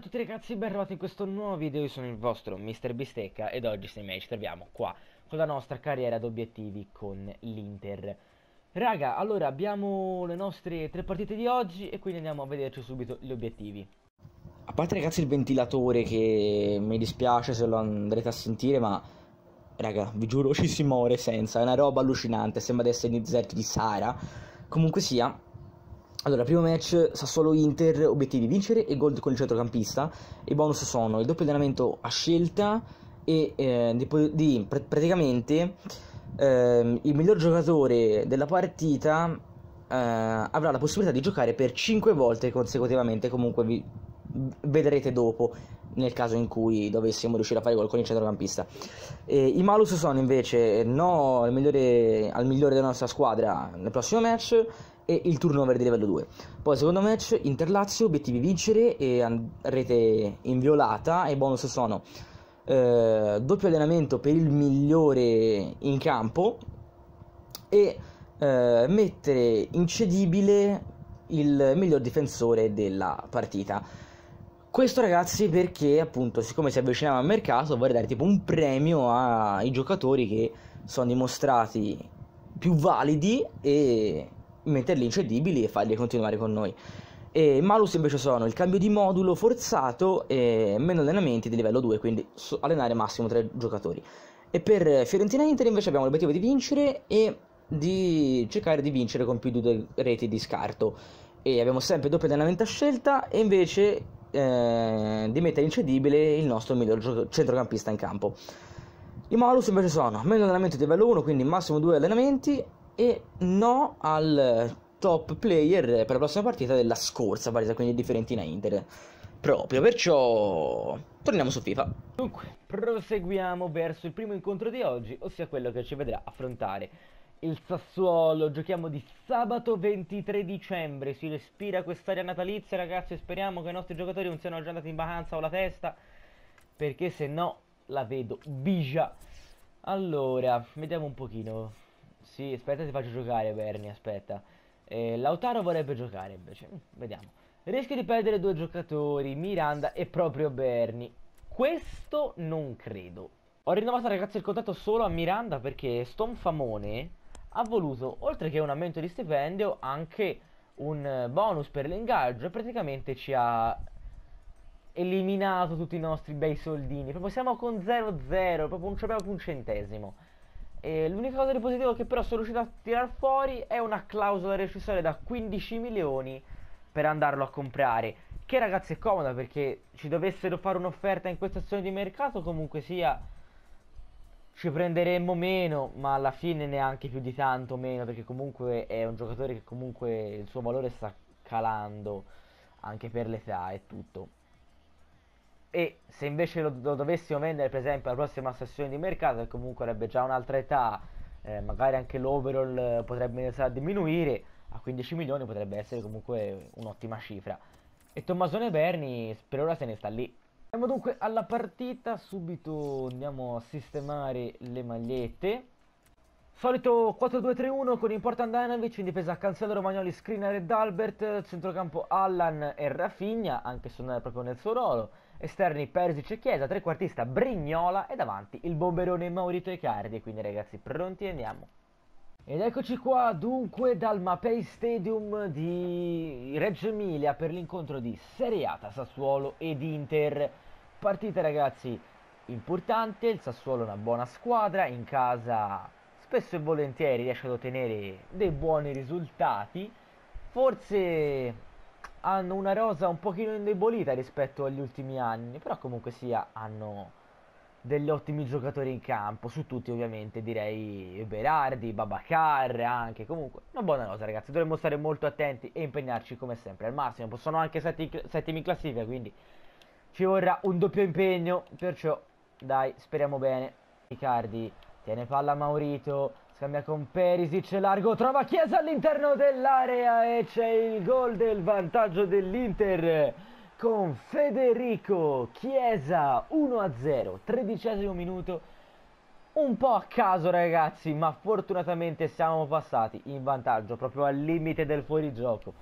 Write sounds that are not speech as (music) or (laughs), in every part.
a tutti ragazzi, ben arrivati in questo nuovo video, io sono il vostro Mr. Bistecca ed oggi insieme ci troviamo qua con la nostra carriera d'obiettivi con l'Inter Raga, allora abbiamo le nostre tre partite di oggi e quindi andiamo a vederci subito gli obiettivi A parte ragazzi il ventilatore che mi dispiace se lo andrete a sentire ma raga vi giuro (laughs) ci si muore senza, è una roba allucinante, sembra di essere in deserti di Sahara Comunque sia, allora, primo match Sassuolo-Inter, obiettivi vincere e gol con il centrocampista. I bonus sono il doppio allenamento a scelta e eh, di, di pr- praticamente eh, il miglior giocatore della partita eh, avrà la possibilità di giocare per 5 volte consecutivamente, comunque vi- vedrete dopo nel caso in cui dovessimo riuscire a fare gol con il centrocampista. Eh, I malus sono invece no al migliore, al migliore, della nostra squadra nel prossimo match e il turnover di livello 2. Poi secondo match Interlazio, obiettivi vincere e rete inviolata e bonus sono eh, doppio allenamento per il migliore in campo e eh, mettere incedibile il miglior difensore della partita. Questo ragazzi perché appunto siccome si avvicinava al mercato vorrei dare tipo un premio ai giocatori che sono dimostrati più validi e metterli incedibili e farli continuare con noi. E malus invece sono il cambio di modulo forzato e meno allenamenti di livello 2, quindi allenare massimo 3 giocatori. E per Fiorentina Inter invece abbiamo l'obiettivo di vincere e di cercare di vincere con più di due reti di scarto. E abbiamo sempre doppio allenamento a scelta e invece eh, di mettere incedibile il nostro miglior centrocampista in campo. I malus invece sono meno allenamenti di livello 1, quindi massimo 2 allenamenti e no al top player per la prossima partita della scorsa partita, quindi di Fiorentina Inter. Proprio, perciò torniamo su FIFA. Dunque, proseguiamo verso il primo incontro di oggi, ossia quello che ci vedrà affrontare il Sassuolo, giochiamo di sabato 23 dicembre, si respira quest'aria natalizia ragazzi speriamo che i nostri giocatori non siano già andati in vacanza o la festa perché se no la vedo bigia. Allora, vediamo un pochino. Sì, aspetta ti faccio giocare Berni, aspetta. Eh, Lautaro vorrebbe giocare invece, mm, vediamo. Rischio di perdere due giocatori, Miranda e proprio Berni. Questo non credo. Ho rinnovato ragazzi il contatto solo a Miranda perché Stonfamone ha voluto, oltre che un aumento di stipendio, anche un eh, bonus per l'ingaggio e praticamente ci ha eliminato tutti i nostri bei soldini. Proprio siamo con 0-0, proprio non c'abbiamo più un centesimo. l'unica cosa di positivo che però sono riuscito a tirar fuori è una clausola recessoria da 15 milioni per andarlo a comprare. Che ragazzi è comoda perché ci dovessero fare un'offerta in questa azione di mercato comunque sia ci prenderemmo meno, ma alla fine neanche più di tanto meno, perché comunque è un giocatore che comunque il suo valore sta calando anche per l'età e tutto. E se invece lo, lo dovessimo vendere, per esempio, alla prossima sessione di mercato, che comunque avrebbe già un'altra età, eh, magari anche l'overall potrebbe iniziare a diminuire, a 15 milioni potrebbe essere comunque un'ottima cifra. E Tommasone Berni per ora se ne sta lì. Andiamo dunque alla partita, subito andiamo a sistemare le magliette. Solito 4-2-3-1 con Important Dynamic in difesa Cancelo, Romagnoli, Screener e Dalbert, centrocampo Allan e Rafinha, anche se non è proprio nel suo ruolo, esterni Persic e Chiesa, trequartista Brignola e davanti il bomberone Maurito Icardi, quindi ragazzi pronti andiamo. Ed eccoci qua dunque dal Mapei Stadium di Reggio Emilia per l'incontro di Serie A tra Sassuolo ed Inter. Partita ragazzi importante, il Sassuolo è una buona squadra, in casa spesso e volentieri riesce ad ottenere dei buoni risultati. Forse hanno una rosa un pochino indebolita rispetto agli ultimi anni, però comunque sia hanno degli ottimi giocatori in campo, su tutti ovviamente direi Berardi, Babacar anche, comunque una buona nota ragazzi, dovremmo stare molto attenti e impegnarci come sempre al massimo, sono anche settimi in classifica quindi ci vorrà un doppio impegno, perciò dai speriamo bene, Riccardi tiene palla Maurito, scambia con Perisic, largo, trova Chiesa all'interno dell'area e c'è il gol del vantaggio dell'Inter con Federico Chiesa 1-0, tredicesimo minuto, un po' a caso ragazzi, ma fortunatamente siamo passati in vantaggio, proprio al limite del fuorigioco.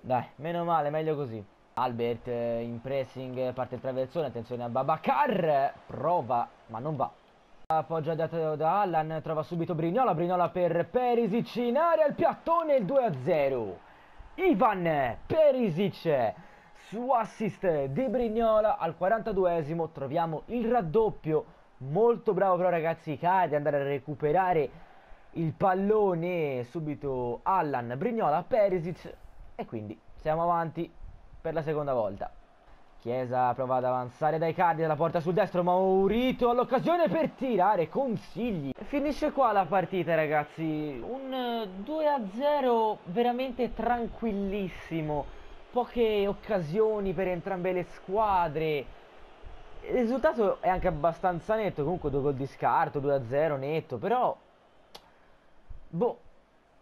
Dai, meno male, meglio così. Albert eh, in pressing, parte il traversone, attenzione a Babacar, prova, ma non va. Appoggia dato da Allan, trova subito Brignola, Brignola per Perisic in area, il piattone, il 2-0. Ivan Perisic su assist di Brignola al 42esimo troviamo il raddoppio molto bravo però ragazzi Cade andare a recuperare il pallone subito Allan Brignola Perisic e quindi siamo avanti per la seconda volta Chiesa prova ad avanzare dai cardi dalla porta sul destro Maurito all'occasione per tirare consigli finisce qua la partita ragazzi un 2 a 0 veramente tranquillissimo poche occasioni per entrambe le squadre. Il risultato è anche abbastanza netto, comunque due gol di scarto, 2-0 netto, però... Boh,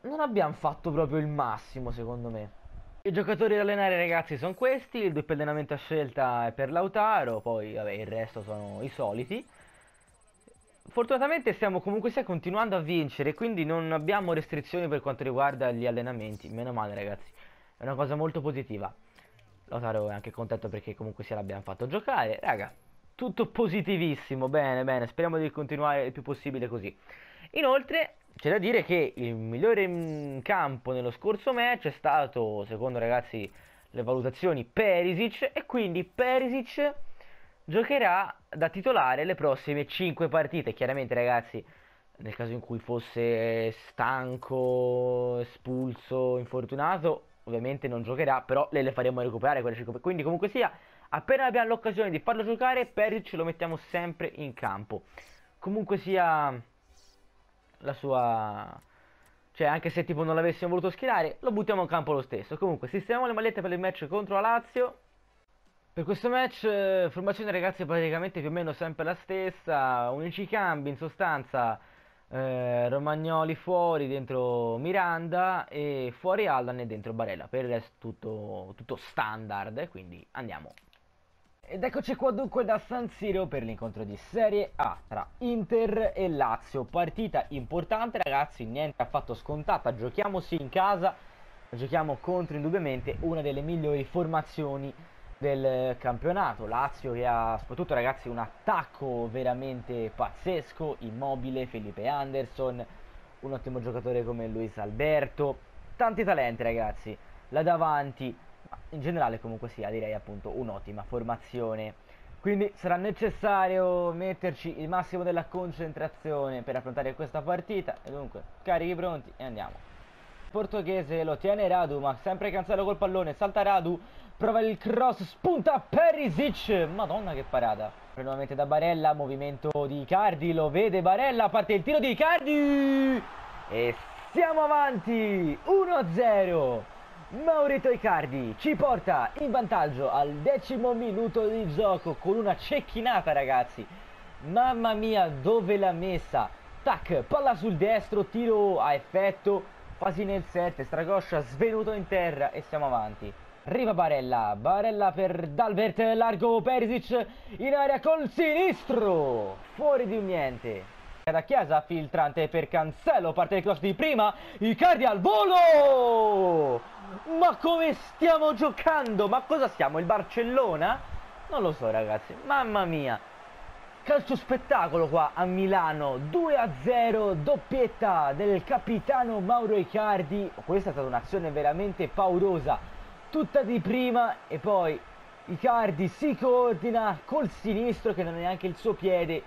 non abbiamo fatto proprio il massimo secondo me. I giocatori da allenare ragazzi sono questi, il doppio allenamento a scelta è per Lautaro, poi vabbè, il resto sono i soliti. Fortunatamente stiamo comunque sia continuando a vincere, quindi non abbiamo restrizioni per quanto riguarda gli allenamenti, meno male ragazzi è una cosa molto positiva. Lotaro è anche contento perché comunque se l'abbiamo fatto giocare. Raga, tutto positivissimo, bene, bene, speriamo di continuare il più possibile così. Inoltre c'è da dire che il migliore in campo nello scorso match è stato, secondo ragazzi le valutazioni, Perisic e quindi Perisic giocherà da titolare le prossime 5 partite. Chiaramente ragazzi, nel caso in cui fosse stanco, espulso, infortunato, ovviamente non giocherà, però le, le faremo recuperare quelle 5 Quindi comunque sia, appena abbiamo l'occasione di farlo giocare, ce lo mettiamo sempre in campo. Comunque sia la sua... Cioè, anche se tipo non l'avessimo voluto schierare, lo buttiamo in campo lo stesso. Comunque, sistemiamo le magliette per il match contro la Lazio. Per questo match, eh, formazione ragazzi è praticamente più o meno sempre la stessa, unici cambi in sostanza eh, Romagnoli fuori, dentro Miranda e fuori Allan e dentro Barella. Per il resto tutto, tutto standard, quindi andiamo. Ed eccoci qua dunque da San Siro per l'incontro di Serie A tra Inter e Lazio. Partita importante ragazzi, niente affatto scontata, giochiamo sì in casa, giochiamo contro indubbiamente una delle migliori formazioni del campionato. Lazio che ha soprattutto ragazzi un attacco veramente pazzesco, immobile, Felipe Anderson, un ottimo giocatore come Luis Alberto, tanti talenti ragazzi, là davanti, ma in generale comunque sia direi appunto un'ottima formazione. Quindi sarà necessario metterci il massimo della concentrazione per affrontare questa partita e dunque carichi pronti e andiamo. Portoghese lo tiene Radu ma sempre Cancello col pallone, salta Radu, prova il cross, spunta Perisic, madonna che parata. Nuovamente da Barella, movimento di Icardi, lo vede Barella, parte il tiro di Icardi e siamo avanti, 1-0. Maurizio Icardi ci porta in vantaggio al decimo minuto di gioco con una cecchinata ragazzi. Mamma mia dove l'ha messa. Tac, palla sul destro, tiro a effetto, quasi nel 7, stragoscia svenuto in terra e siamo avanti. Arriva Barella, Barella per Dalbert, largo Perisic in area col sinistro, fuori di un niente. Da Chiesa, filtrante per Cancello, parte il cross di prima, Icardi al volo! Ma come stiamo giocando? Ma cosa siamo, il Barcellona? Non lo so ragazzi, mamma mia! Calcio spettacolo qua a Milano, 2-0, doppietta del capitano Mauro Icardi. Questa è stata un'azione veramente paurosa tutta di prima e poi Icardi si coordina col sinistro che non è neanche il suo piede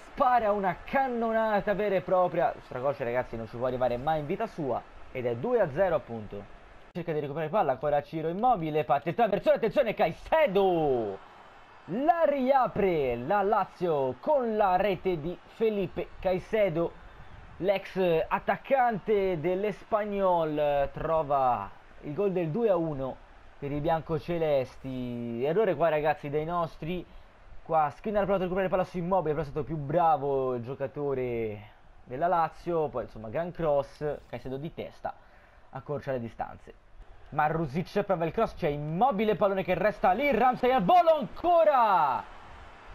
spara una cannonata vera e propria Stracosce ragazzi non ci può arrivare mai in vita sua ed è 2 a 0 appunto cerca di recuperare palla ancora Ciro immobile parte traversone attenzione Caicedo la riapre la Lazio con la rete di Felipe Caicedo l'ex attaccante dell'Espagnol trova il gol del 2-1 a per i biancocelesti. Errore qua ragazzi dai nostri. Qua Skinner ha provato a recuperare il palazzo immobile, però è stato più bravo il giocatore della Lazio. Poi insomma gran cross, Caicedo di testa, accorcia le distanze. Ma Rusic prova il cross, c'è immobile, pallone che resta lì, Ramsey al volo ancora!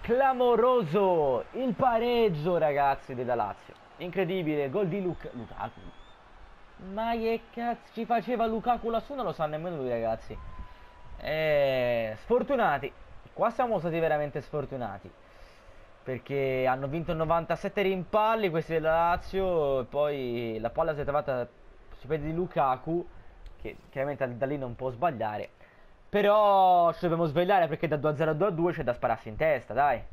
Clamoroso il pareggio ragazzi della Lazio. Incredibile, gol di Luca, Lukaku, ma che cazzo ci faceva Lukaku lassù non lo sa nemmeno lui ragazzi eh, Sfortunati Qua siamo stati veramente sfortunati Perché hanno vinto 97 rimpalli questi della Lazio E poi la palla si è trovata sui piedi di Lukaku Che chiaramente da lì non può sbagliare Però ci dobbiamo svegliare perché da 2 0 a 2 2 c'è da spararsi in testa dai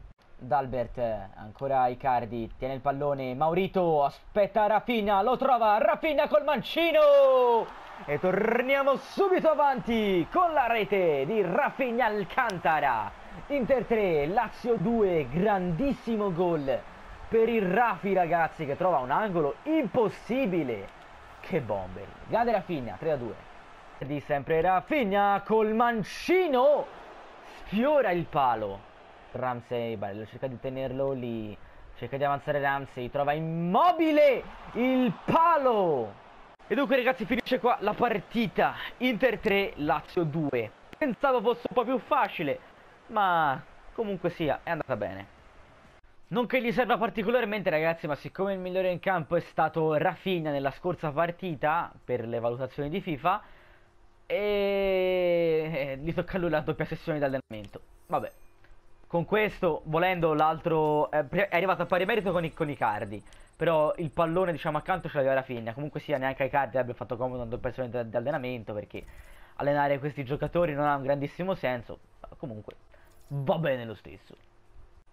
D'Albert ancora Icardi tiene il pallone Maurito aspetta Rafinha, lo trova Rafinha col mancino e torniamo subito avanti con la rete di Rafinha Alcantara Inter 3 Lazio 2 grandissimo gol per il Rafi ragazzi che trova un angolo impossibile che bomber grande Rafinha 3 a 2 di sempre Rafinha col mancino sfiora il palo Ramsey, bello, cerca di tenerlo lì. Cerca di avanzare Ramsey, trova immobile il palo. E dunque ragazzi finisce qua la partita. Inter 3, Lazio 2. Pensavo fosse un po' più facile, ma comunque sia, è andata bene. Non che gli serva particolarmente ragazzi, ma siccome il migliore in campo è stato Rafinha nella scorsa partita, per le valutazioni di FIFA, e... gli tocca a lui la doppia sessione di allenamento. Vabbè. Con questo, volendo l'altro, eh, è arrivato a pari merito con, i, con Icardi. Però il pallone, diciamo, accanto ce l'aveva la fine. Comunque sia, neanche ai cardi abbia fatto comodo andando persone di, di allenamento perché allenare questi giocatori non ha un grandissimo senso. Comunque, va bene lo stesso.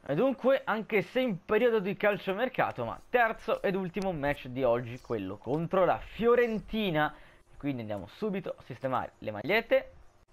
E dunque, anche se in periodo di calciomercato, ma terzo ed ultimo match di oggi, quello contro la Fiorentina. Quindi andiamo subito a sistemare le magliette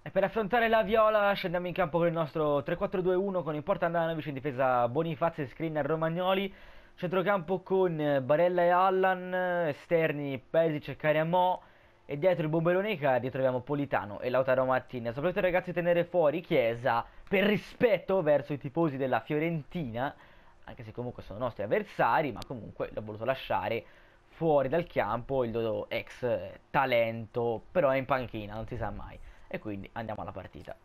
e per affrontare la viola scendiamo in campo con il nostro 3-4-2-1 con il porta Andanovic in difesa Bonifazio e Screener Romagnoli. Centrocampo con eh, Barella e Allan, eh, esterni Pesic e Cariamò e dietro il bomberone Icardi troviamo Politano e Lautaro Martinez. Soprattutto ragazzi tenere fuori Chiesa per rispetto verso i tifosi della Fiorentina, anche se comunque sono nostri avversari, ma comunque l'ho voluto lasciare fuori dal campo il dodo ex eh, talento, però è in panchina, non si sa mai. E quindi andiamo alla partita.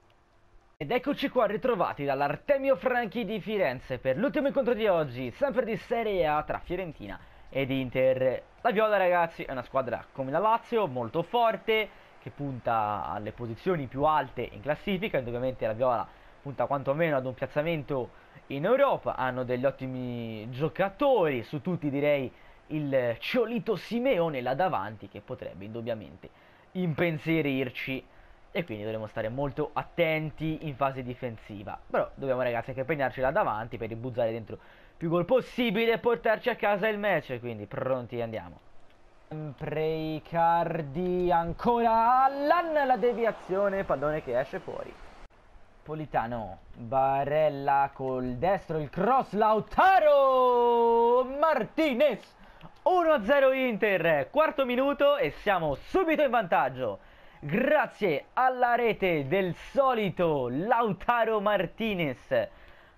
Ed eccoci qua ritrovati dall'Artemio Franchi di Firenze per l'ultimo incontro di oggi, sempre di Serie A tra Fiorentina ed Inter. La Viola ragazzi è una squadra come la Lazio, molto forte, che punta alle posizioni più alte in classifica, indubbiamente la Viola punta quantomeno ad un piazzamento in Europa, hanno degli ottimi giocatori, su tutti direi il Ciolito Simeone là davanti che potrebbe indubbiamente impensierirci e quindi dovremo stare molto attenti in fase difensiva. Però dobbiamo ragazzi anche impegnarci là davanti per ribuzzare dentro più gol possibile e portarci a casa il match, quindi pronti andiamo. Sempre Icardi, ancora Allan, la deviazione, pallone che esce fuori. Politano, Barella col destro, il cross, Lautaro, Martinez, 1-0 Inter, quarto minuto e siamo subito in vantaggio grazie alla rete del solito Lautaro Martinez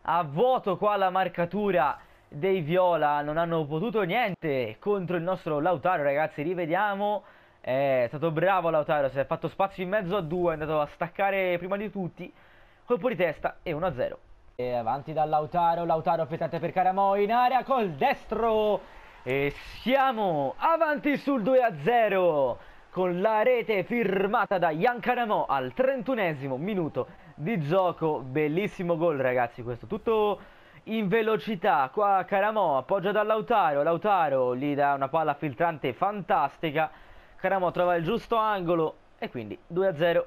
a vuoto qua la marcatura dei Viola non hanno potuto niente contro il nostro Lautaro ragazzi rivediamo è stato bravo Lautaro si è fatto spazio in mezzo a due è andato a staccare prima di tutti colpo di testa e 1-0 e avanti da Lautaro Lautaro pettante per Caramo in area col destro e siamo avanti sul 2-0 con la rete firmata da Yankanamo al 31 minuto di gioco. Bellissimo gol ragazzi questo, tutto in velocità. Qua Caramo appoggia dall'Autaro. Lautaro, gli dà una palla filtrante fantastica. Caramo trova il giusto angolo e quindi 2-0.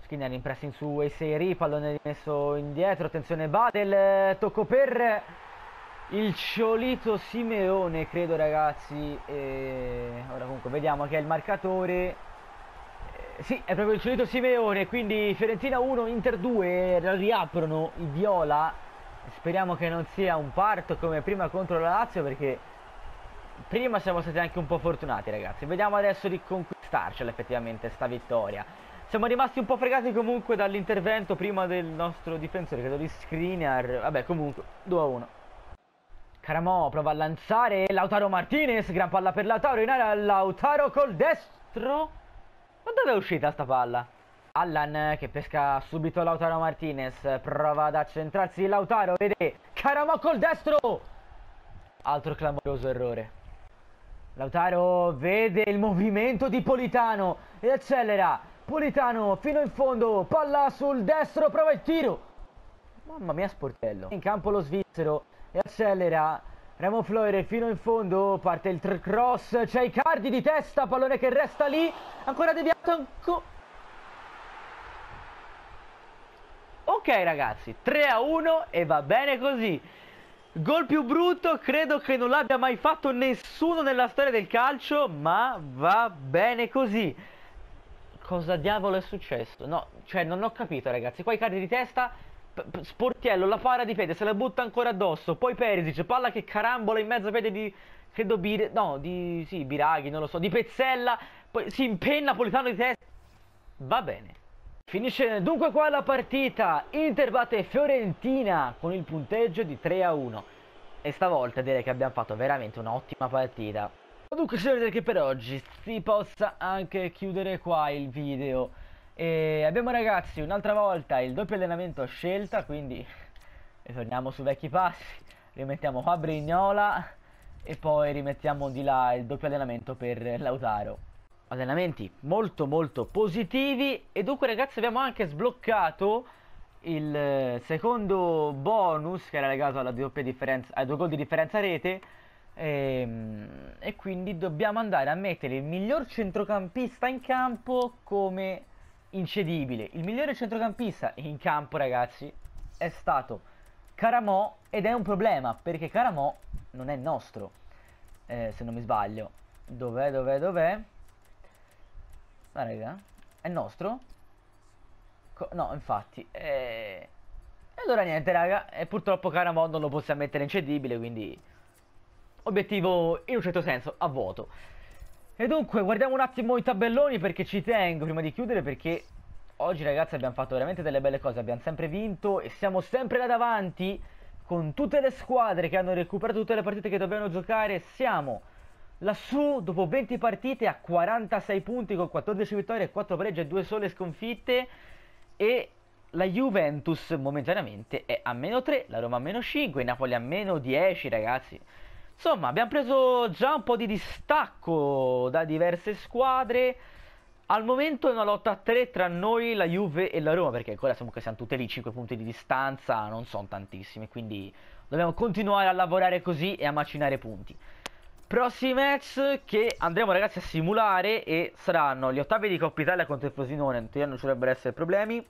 Skinner in pressing su Eiseri, pallone rimesso indietro, attenzione va del tocco per il Ciolito Simeone credo ragazzi e... ora comunque vediamo che è il marcatore eh, sì, è proprio il Ciolito Simeone, quindi Fiorentina 1, Inter 2, riaprono i viola. Speriamo che non sia un parto come prima contro la Lazio perché prima siamo stati anche un po' fortunati ragazzi. Vediamo adesso di conquistarcela effettivamente sta vittoria. Siamo rimasti un po' fregati comunque dall'intervento prima del nostro difensore, credo di Skriniar. Vabbè, comunque 2 a 1. Caramo prova a lanciare Lautaro Martinez, gran palla per Lautaro, in area Lautaro col destro. Ma dove è uscita sta palla? Allan che pesca subito Lautaro Martinez, prova ad accentrarsi Lautaro, vede Caramo col destro. Altro clamoroso errore. Lautaro vede il movimento di Politano e accelera. Politano fino in fondo, palla sul destro, prova il tiro. Mamma mia sportello. In campo lo svizzero e accelera. Remo Floire fino in fondo, parte il cross, c'è Icardi di testa, pallone che resta lì, ancora deviato, ancora... Ok ragazzi, 3 a 1 e va bene così. Gol più brutto credo che non l'abbia mai fatto nessuno nella storia del calcio, ma va bene così. Cosa diavolo è successo? No, cioè non ho capito ragazzi, qua i cardi di testa Sportiello, la para di Fede, se la butta ancora addosso. Poi Perisic, palla che carambola in mezzo a Fede di... Credo Bire... No, di... Sì, Biraghi, non lo so. Di Pezzella. Poi si impenna Politano di testa. Va bene. Finisce dunque qua la partita. Inter batte Fiorentina con il punteggio di 3 a 1. E stavolta direi che abbiamo fatto veramente un'ottima partita. Dunque, signori, che per oggi si possa anche chiudere qua il video. E abbiamo ragazzi un'altra volta il doppio allenamento a scelta, quindi ritorniamo su vecchi passi, rimettiamo qua Brignola e poi rimettiamo di là il doppio allenamento per Lautaro. Allenamenti molto molto positivi e dunque ragazzi abbiamo anche sbloccato il secondo bonus che era legato alla doppia differenza, ai due gol di differenza rete e, ehm, e quindi dobbiamo andare a mettere il miglior centrocampista in campo come incedibile. Il migliore centrocampista in campo, ragazzi, è stato Caramò ed è un problema perché Caramò non è nostro, eh, se non mi sbaglio. Dov'è, dov'è, dov'è? Ma raga, è nostro? Co no, infatti. Eh... E allora niente, raga, e purtroppo Caramò non lo possiamo mettere incedibile, quindi obiettivo in un certo senso a vuoto. E dunque guardiamo un attimo i tabelloni perché ci tengo prima di chiudere perché oggi ragazzi abbiamo fatto veramente delle belle cose, abbiamo sempre vinto e siamo sempre là davanti con tutte le squadre che hanno recuperato tutte le partite che dobbiamo giocare, siamo lassù dopo 20 partite a 46 punti con 14 vittorie, 4 pareggi e 2 sole sconfitte e la Juventus momentaneamente è a meno 3, la Roma a meno 5, il Napoli a meno 10 ragazzi. Insomma, abbiamo preso già un po' di distacco da diverse squadre. Al momento è una lotta a tre tra noi, la Juve e la Roma, perché ancora siamo, siamo tutte lì, 5 punti di distanza, non sono tantissimi, quindi dobbiamo continuare a lavorare così e a macinare punti. Prossimi match che andremo ragazzi a simulare e saranno gli ottavi di Coppa Italia contro il Frosinone, in teoria non ci dovrebbero essere problemi.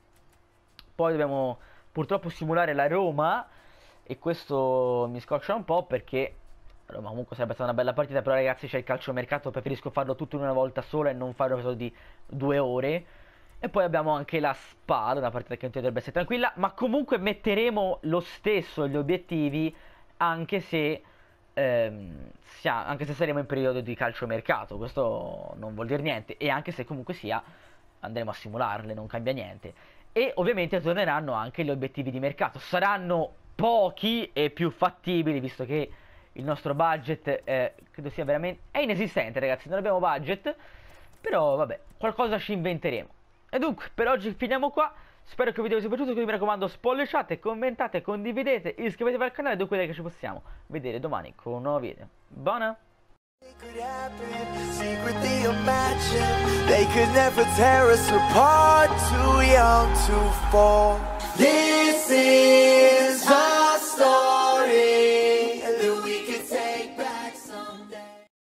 Poi dobbiamo purtroppo simulare la Roma e questo mi scoccia un po' perché Roma comunque sarebbe stata una bella partita, però ragazzi c'è il calciomercato, preferisco farlo tutto in una volta sola e non fare un episodio di due ore. E poi abbiamo anche la SPAL, una partita che non dovrebbe essere tranquilla, ma comunque metteremo lo stesso gli obiettivi anche se, ehm, sia, anche se saremo in periodo di calciomercato, questo non vuol dire niente, e anche se comunque sia andremo a simularle, non cambia niente. E ovviamente torneranno anche gli obiettivi di mercato, saranno pochi e più fattibili visto che il nostro budget è, credo sia veramente... è inesistente ragazzi, non abbiamo budget, però vabbè, qualcosa ci inventeremo. E dunque, per oggi finiamo qua. Spero che il video vi sia piaciuto, quindi mi raccomando spolliciate commentate, condividete, iscrivetevi al canale, dunque direi che ci possiamo vedere domani con un nuovo video. Buona! They